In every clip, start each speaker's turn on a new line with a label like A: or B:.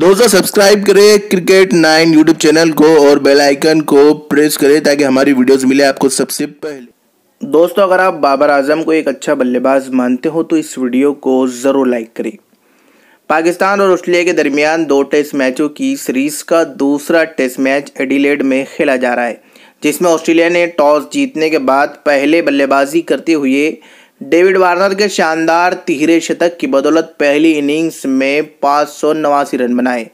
A: दोस्तों सब्सक्राइब करें cricket nine YouTube channel को और बेल आइकन को प्रेस करें ताकि हमारी वीडियोस मिले आपको सबसे पहले दोस्तों अगर आप बाबर आजम को एक अच्छा बल्लेबाज मानते हो तो इस वीडियो को ज़रूर लाइक करें पाकिस्तान और ऑस्ट्रेलिया के दरमियान दो टेस्ट मैचों की सीरीज़ का दूसरा टेस्ट मैच एडिलेड में खेला जा रहा है जिसमें ऑस्ट्रेलिया ने टॉस जीतने के बाद पहले बल्लेबाजी करते हुए डेविड वार्नर के शानदार तिहरे शतक की बदौलत पहली इनिंग्स में पाँच रन बनाए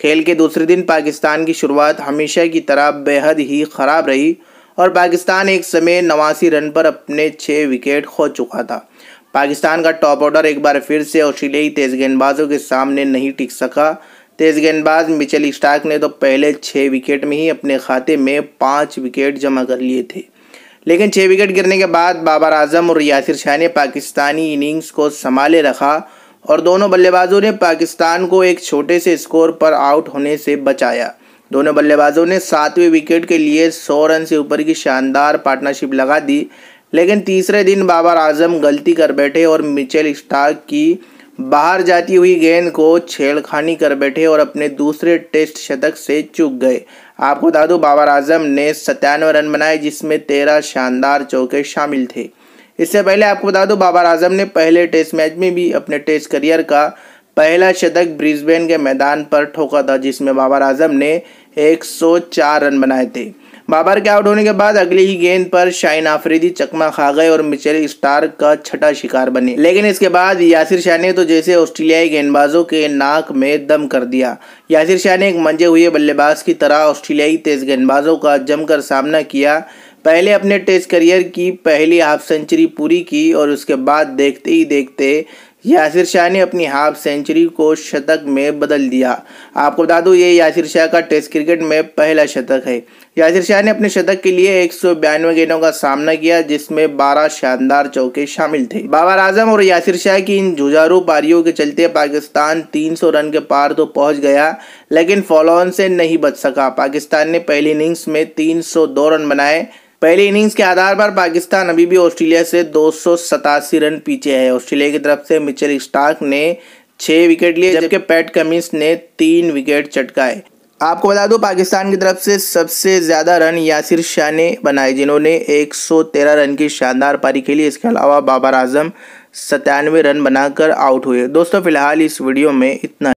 A: खेल के दूसरे दिन पाकिस्तान की शुरुआत हमेशा की तरह बेहद ही खराब रही और पाकिस्तान एक समय नवासी रन पर अपने छः विकेट खो चुका था पाकिस्तान का टॉप ऑर्डर एक बार फिर से ऑस्ट्रेलियाई तेज गेंदबाजों के सामने नहीं टिक सका तेज गेंदबाज मिचेल स्टार्क ने तो पहले छः विकेट में ही अपने खाते में पाँच विकेट जमा कर लिए थे लेकिन छः विकेट गिरने के बाद बाबर आजम और यासिर शाह ने पाकिस्तानी इनिंग्स को संभाले रखा और दोनों बल्लेबाजों ने पाकिस्तान को एक छोटे से स्कोर पर आउट होने से बचाया दोनों बल्लेबाजों ने सातवें विकेट के लिए सौ रन से ऊपर की शानदार पार्टनरशिप लगा दी लेकिन तीसरे दिन बाबर आजम गलती कर बैठे और मिचेल स्टार्क की बाहर जाती हुई गेंद को छेड़खानी कर बैठे और अपने दूसरे टेस्ट शतक से चूक गए आपको बता दूं बाबर आजम ने सत्तानवे रन बनाए जिसमें तेरह शानदार चौके शामिल थे इससे पहले आपको बता दूं बाबर आजम ने पहले टेस्ट मैच में भी अपने टेस्ट करियर का पहला शतक ब्रिस्बेन के मैदान पर ठोका था जिसमें बाबर आजम ने 104 रन बनाए थे बाबर के आउट होने के बाद अगली ही गेंद पर शाइन आफरीदी चकमा खा गए और मिचेल स्टार का छठा शिकार बने लेकिन इसके बाद यासिर शाह ने तो जैसे ऑस्ट्रेलियाई गेंदबाजों के नाक में दम कर दिया यासिर शाह ने एक मंजे हुए बल्लेबाज की तरह ऑस्ट्रेलियाई तेज गेंदबाजों का जमकर सामना किया पहले अपने टेस्ट करियर की पहली हाफ सेंचुरी पूरी की और उसके बाद देखते ही देखते यासिर शाह ने अपनी हाफ सेंचुरी को शतक में बदल दिया आपको बता दूं ये यासिर शाह का टेस्ट क्रिकेट में पहला शतक है यासिर शाह ने अपने शतक के लिए एक गेंदों का सामना किया जिसमें 12 शानदार चौके शामिल थे बाबर आजम और यासिर शाह की इन जुझारू पारियों के चलते पाकिस्तान 300 रन के पार तो पहुंच गया लेकिन फॉलोन से नहीं बच सका पाकिस्तान ने पहली इनिंग्स में दो रन बनाए पहले इनिंग्स के आधार पर पाकिस्तान अभी भी ऑस्ट्रेलिया से दो रन पीछे है ऑस्ट्रेलिया की तरफ से मिचेल स्टार्क ने छः विकेट लिए जबकि पैट कमिंस ने तीन विकेट चटकाए आपको बता दूं पाकिस्तान की तरफ से सबसे ज़्यादा रन यासिर शाह ने बनाए जिन्होंने 113 रन की शानदार पारी खेली इसके अलावा बाबर आजम सत्तानवे रन बनाकर आउट हुए दोस्तों फिलहाल इस वीडियो में इतना